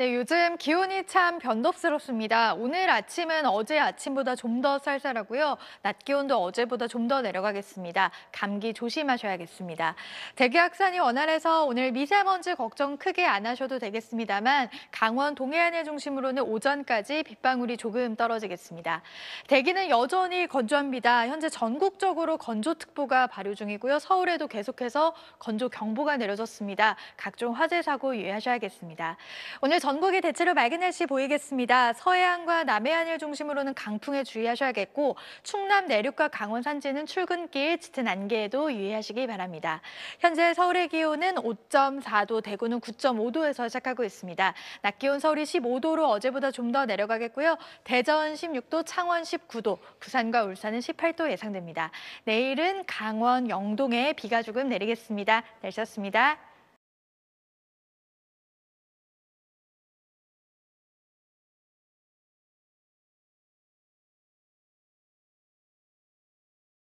네, 요즘 기온이 참 변덕스럽습니다. 오늘 아침은 어제 아침보다 좀 더 쌀쌀하고요. 낮 기온도 어제보다 좀 더 내려가겠습니다. 감기 조심하셔야겠습니다. 대기 확산이 원활해서 오늘 미세먼지 걱정 크게 안 하셔도 되겠습니다만 강원 동해안을 중심으로는 오전까지 빗방울이 조금 떨어지겠습니다. 대기는 여전히 건조합니다. 현재 전국적으로 건조특보가 발효 중이고요. 서울에도 계속해서 건조경보가 내려졌습니다. 각종 화재 사고 유의하셔야겠습니다. 오늘 전국이 대체로 맑은 날씨 보이겠습니다. 서해안과 남해안을 중심으로는 강풍에 주의하셔야겠고 충남 내륙과 강원 산지는 출근길 짙은 안개에도 유의하시기 바랍니다. 현재 서울의 기온은 5.4도, 대구는 9.5도에서 시작하고 있습니다. 낮 기온 서울이 15도로 어제보다 좀 더 내려가겠고요. 대전 16도, 창원 19도, 부산과 울산은 18도 예상됩니다. 내일은 강원 영동에 비가 조금 내리겠습니다. 내셨습니다